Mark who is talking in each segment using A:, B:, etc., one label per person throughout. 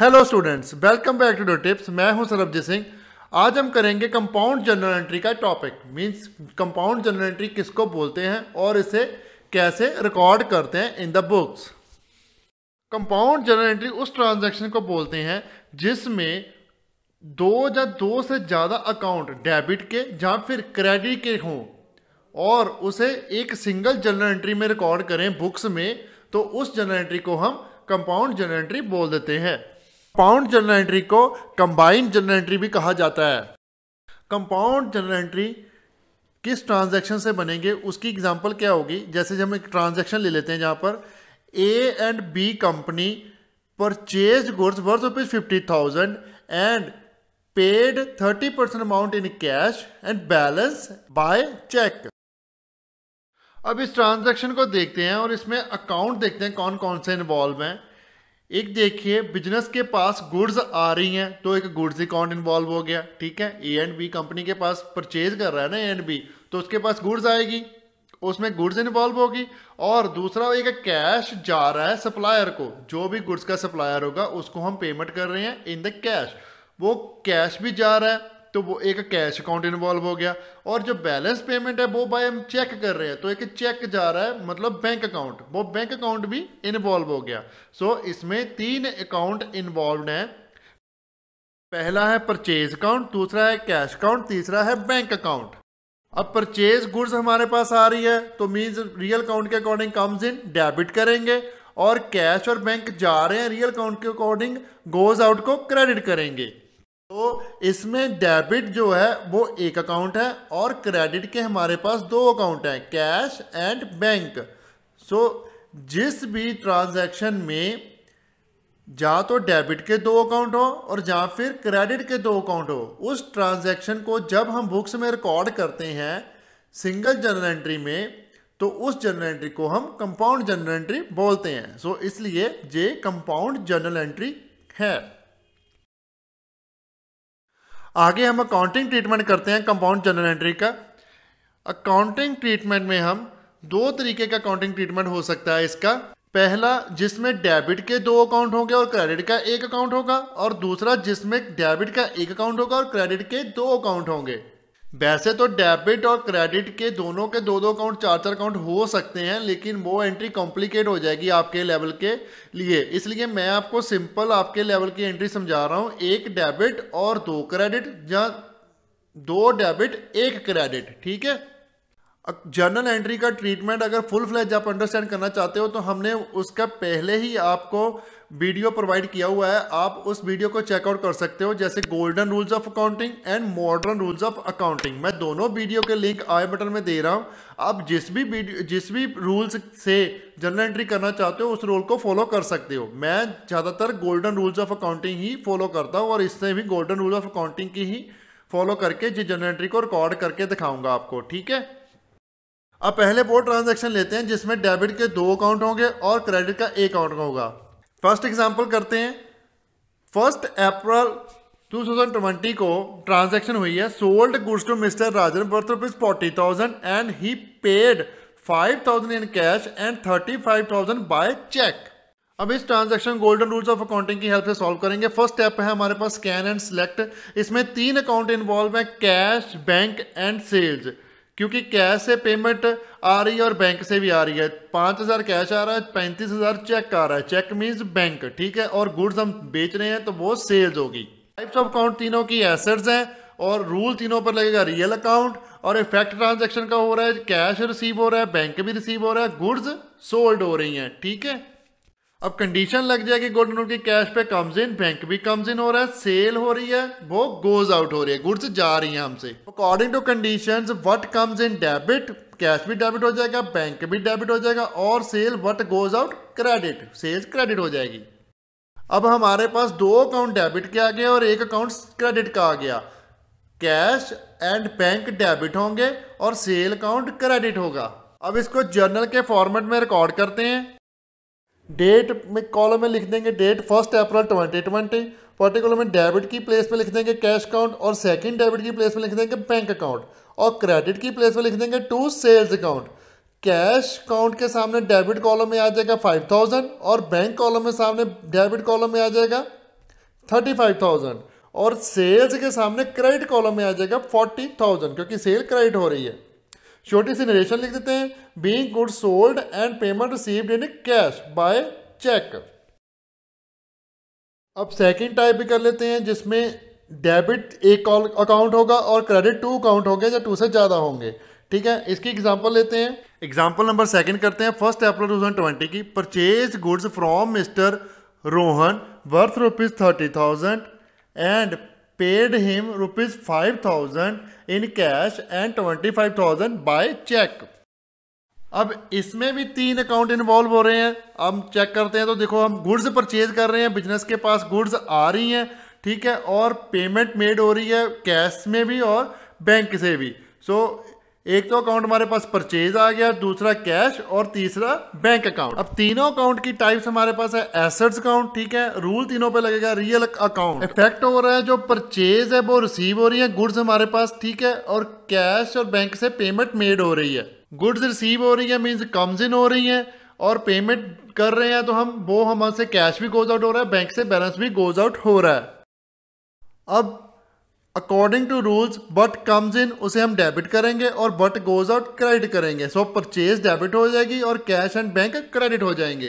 A: hello students welcome back to do tips मैं हूं सरबजीत सिंह आज हम करेंगे कंपाउंड जनरल एंट्री का topic means compound general entry किसको बोलते हैं और इसे कैसे रिकॉर्ड करते हैं in the books compound general entry उस ट्रांजैक्शन को बोलते हैं जिसमें दो या दो से ज़्यादा अकाउंट डेबिट के या फिर क्रेडिट के हों और उसे एक सिंगल जनरल एंट्री में रिकॉर्ड करें बुक्स में तो उस जनरल एंट्री को हम कंपाउंड जनरल एंट्री बोल देते हैं कंपाउंड जनरल एंट्री को कंबाइंड जनरल एंट्री भी कहा जाता है कंपाउंड जनरल एंट्री किस ट्रांजैक्शन से बनेंगे उसकी एग्जांपल क्या होगी जैसे जब हम एक ट्रांजैक्शन ले लेते हैं जहाँ पर A and B company purchase goods worth rupees fifty thousand and paid thirty percent amount in cash and balance by cheque अब इस ट्रांजैक्शन को देखते हैं और इसमें अकाउंट देखते हैं कौन कौन से इन्वॉल्व हैं एक देखिए बिजनेस के पास गुड्स आ रही हैं तो एक गुड्स अकाउंट इन्वॉल्व हो गया ठीक है ए एंड बी कंपनी के पास परचेज कर रहा है ना ए एंड बी तो उसके पास गुड्स आएगी उसमें गुड्स इन्वॉल्व होगी और दूसरा एक कैश जा रहा है सप्लायर को जो भी गुड्स का सप्लायर होगा उसको हम पेमेंट कर रहे हैं इन द कैश वो कैश भी जा रहा है तो वो एक कैश अकाउंट इन्वॉल्व हो गया और जो बैलेंस पेमेंट है वो भाई हम चेक कर रहे हैं तो एक चेक जा रहा है मतलब बैंक अकाउंट वो बैंक अकाउंट भी इन्वॉल्व हो गया सो so, इसमें तीन अकाउंट इन्वॉल्व हैं पहला है परचेज अकाउंट दूसरा है कैश अकाउंट तीसरा है बैंक अकाउंट अब परचेज गुड्स हमारे पास आ रही है तो मीन्स रियल अकाउंट के अकॉर्डिंग कम्स इन डेबिट करेंगे और कैश और बैंक जा रहे हैं रियल अकाउंट के अकॉर्डिंग गोज आउट को क्रेडिट करेंगे तो इसमें डेबिट जो है वो एक अकाउंट है और क्रेडिट के हमारे पास दो अकाउंट हैं कैश एंड बैंक सो जिस भी ट्रांजैक्शन में या तो डेबिट के दो अकाउंट हो और या फिर क्रेडिट के दो अकाउंट हो उस ट्रांजैक्शन को जब हम बुक्स में रिकॉर्ड करते हैं सिंगल जर्नल एंट्री में तो उस जर्नल एंट्री को हम कंपाउंड जर्नल एंट्री बोलते हैं सो so, इसलिए ये कंपाउंड जर्नल एंट्री है आगे हम अकाउंटिंग ट्रीटमेंट करते हैं कंपाउंड जनरल एंट्री का अकाउंटिंग ट्रीटमेंट में हम दो तरीके का अकाउंटिंग ट्रीटमेंट हो सकता है इसका पहला जिसमें डेबिट के दो अकाउंट होंगे और क्रेडिट का एक अकाउंट होगा और दूसरा जिसमें डेबिट का एक अकाउंट होगा और क्रेडिट के दो अकाउंट होंगे वैसे तो डेबिट और क्रेडिट के दोनों के दो दो अकाउंट चार चार अकाउंट हो सकते हैं लेकिन वो एंट्री कॉम्प्लिकेट हो जाएगी आपके लेवल के लिए इसलिए मैं आपको सिंपल आपके लेवल की एंट्री समझा रहा हूँ एक डेबिट और दो क्रेडिट या दो डेबिट एक क्रेडिट ठीक है जर्नल एंट्री का ट्रीटमेंट अगर फुल फ्लैज आप अंडरस्टैंड करना चाहते हो तो हमने उसका पहले ही आपको वीडियो प्रोवाइड किया हुआ है आप उस वीडियो को चेकआउट कर सकते हो जैसे golden rules of accounting and modern rules of accounting मैं दोनों वीडियो के लिंक आई बटन में दे रहा हूँ आप जिस भी जिस भी रूल्स से जर्नल एंट्री करना चाहते हो उस रूल को फॉलो कर सकते हो मैं ज़्यादातर गोल्डन रूल्स ऑफ अकाउंटिंग ही फॉलो करता हूँ और इससे भी गोल्डन रूल ऑफ अकाउंटिंग की ही फॉलो करके जिस जर्नल एंट्री को रिकॉर्ड करके दिखाऊंगा आपको ठीक है अब पहले वो ट्रांजैक्शन लेते हैं जिसमें डेबिट के दो अकाउंट होंगे और क्रेडिट का एक अकाउंट होगा फर्स्ट एग्जांपल करते हैं फर्स्ट अप्रैल 2020 को ट्रांजैक्शन हुई है sold goods to mister Rajan worth rupees forty thousand and he paid five thousand in cash and thirty five thousand by cheque अब इस transaction golden rules of accounting की help से solve करेंगे फर्स्ट स्टेप है हमारे पास स्कैन एंड सिलेक्ट इसमें तीन अकाउंट इन्वॉल्व है कैश बैंक एंड सेल्स क्योंकि कैश से पेमेंट आ रही है और बैंक से भी आ रही है पाँच हज़ार कैश आ रहा है पैंतीस हज़ार चेक आ रहा है चेक मीन्स बैंक ठीक है और गुड्स हम बेच रहे हैं तो वो सेल्स होगी टाइप्स ऑफ अकाउंट तीनों की एसेट्स हैं और रूल तीनों पर लगेगा रियल अकाउंट और इफेक्ट ट्रांजेक्शन का हो रहा है कैश रिसीव हो रहा है बैंक भी रिसीव हो रहा है गुड्स सोल्ड हो रही हैं ठीक है अब कंडीशन लग जाएगी गोल्डन रूल की कैश पे कम्स इन बैंक भी कम्स इन हो रहा है सेल हो रही है वो गोज आउट हो रही है गुड्स जा रही है हमसे according to conditions what comes in debit cash भी डेबिट हो जाएगा बैंक भी डेबिट हो जाएगा और sale what goes out credit sales credit हो जाएगी अब हमारे पास दो अकाउंट डेबिट के आ गए और एक अकाउंट क्रेडिट का आ गया कैश एंड बैंक डेबिट होंगे और सेल अकाउंट क्रेडिट होगा अब इसको जर्नल के फॉर्मेट में रिकॉर्ड करते हैं डेट में कॉलम में लिख देंगे date first April twenty twenty particular में डेबिट की प्लेस में लिख देंगे कैश अकाउंट और सेकंड डेबिट की प्लेस में लिख देंगे बैंक अकाउंट और क्रेडिट की प्लेस में लिख देंगे to sales account cash account के सामने डेबिट कॉलम में आ जाएगा फाइव थाउजेंड और बैंक कॉलम में सामने डेबिट कॉलम में आ जाएगा थर्टी फाइव थाउजेंड और सेल्स के सामने क्रेडिट कॉलम में आ जाएगा फोर्टी थाउजेंड क्योंकि सेल क्रेडिट हो रही है छोटी सी नरेशन लिख देते हैं being good sold and payment received in cash by cheque अब सेकंड टाइप भी कर लेते हैं जिसमें डेबिट एक अकाउंट होगा और क्रेडिट टू अकाउंट होंगे या टू से ज़्यादा होंगे ठीक है इसकी एग्जाम्पल लेते हैं एग्जाम्पल नंबर सेकेंड करते हैं फर्स्ट अप्रैल ट्वेंटी की purchase goods from mister Rohan worth rupees thirty thousand and paid him rupees five thousand in cash and twenty five thousand by cheque अब इसमें भी तीन अकाउंट इन्वॉल्व हो रहे हैं हम चेक करते हैं तो देखो हम गुड्स परचेज कर रहे हैं बिजनेस के पास गुड्स आ रही हैं ठीक है और पेमेंट मेड हो रही है कैश में भी और बैंक से भी सो so, एक तो अकाउंट हमारे पास परचेज आ गया दूसरा कैश और तीसरा बैंक अकाउंट अब तीनों अकाउंट की टाइप्स हमारे पास है एसेट्स अकाउंट ठीक है रूल तीनों पे लगेगा रियल अकाउंट इफेक्ट हो रहा है जो परचेज है वो रिसीव हो रही है गुड्स हमारे पास ठीक है और कैश और बैंक से पेमेंट मेड हो रही है गुड्स रिसीव हो रही है मीन्स कम्स इन हो रही है और पेमेंट कर रहे हैं तो हम वो हमारे कैश भी गोज आउट हो रहा है बैंक से बैलेंस भी गोज आउट हो रहा है अब according to rules but comes in उसे हम डेबिट करेंगे और बट गोज आउट क्रेडिट करेंगे सो परचेज डेबिट हो जाएगी और कैश एंड बैंक क्रेडिट हो जाएंगे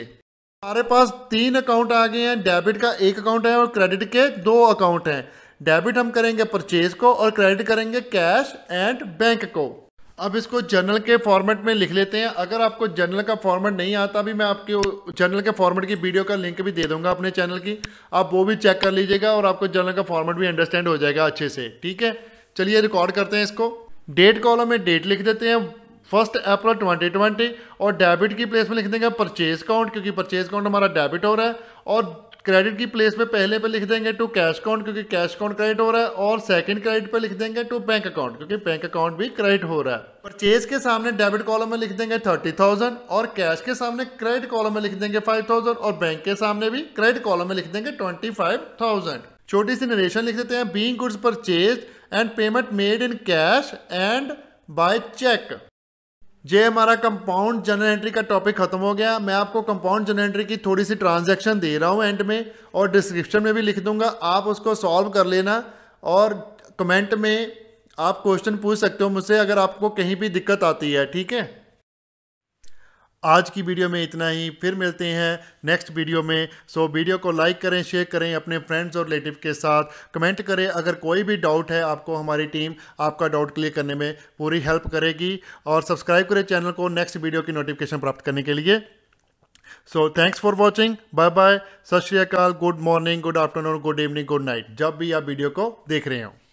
A: हमारे पास तीन अकाउंट आ गए हैं डेबिट का एक अकाउंट है और क्रेडिट के दो अकाउंट हैं डेबिट हम करेंगे परचेज को और क्रेडिट करेंगे कैश एंड बैंक को अब इसको जर्नल के फॉर्मेट में लिख लेते हैं अगर आपको जर्नल का फॉर्मेट नहीं आता भी मैं आपके जर्नल के फॉर्मेट की वीडियो का लिंक भी दे दूंगा अपने चैनल की आप वो भी चेक कर लीजिएगा और आपको जर्नल का फॉर्मेट भी अंडरस्टैंड हो जाएगा अच्छे से ठीक है चलिए रिकॉर्ड करते हैं इसको डेट कॉलम में डेट लिख देते हैं फर्स्ट अप्रैल ट्वेंटी ट्वेंटी और डेबिट की प्लेस में लिख देंगे परचेज काउंट क्योंकि परचेज काउंट हमारा डेबिट हो रहा है और क्रेडिट की प्लेस पे पहले पे लिख देंगे टू कैश अकाउंट क्योंकि कैश अकाउंट क्रेडिट हो रहा है और सेकंड क्रेडिट पे लिख देंगे टू बैंक अकाउंट क्योंकि बैंक अकाउंट भी क्रेडिट हो रहा है परचेज के सामने डेबिट कॉलम में लिख देंगे थर्टी थाउजेंड और कैश के सामने क्रेडिट कॉलम में लिख देंगे फाइव थाउजेंड और बैंक के सामने भी क्रेडिट कॉलम में लिख देंगे ट्वेंटी फाइव थाउजेंड छोटी सी नरेशन लिख देते हैं being goods purchase and payment made in cash and by cheque ये हमारा कंपाउंड जनरल एंट्री का टॉपिक खत्म हो गया मैं आपको कंपाउंड जनरल एंट्री की थोड़ी सी ट्रांजैक्शन दे रहा हूँ एंड में और डिस्क्रिप्शन में भी लिख दूंगा आप उसको सॉल्व कर लेना और कमेंट में आप क्वेश्चन पूछ सकते हो मुझसे अगर आपको कहीं भी दिक्कत आती है ठीक है आज की वीडियो में इतना ही फिर मिलते हैं नेक्स्ट वीडियो में सो वीडियो को लाइक करें शेयर करें अपने फ्रेंड्स और रिलेटिव के साथ कमेंट करें अगर कोई भी डाउट है आपको हमारी टीम आपका डाउट क्लियर करने में पूरी हेल्प करेगी और सब्सक्राइब करें चैनल को नेक्स्ट वीडियो की नोटिफिकेशन प्राप्त करने के लिए so thanks for watching bye bye Sat Sri Akal good morning good afternoon good evening good night जब भी आप वीडियो को देख रहे हो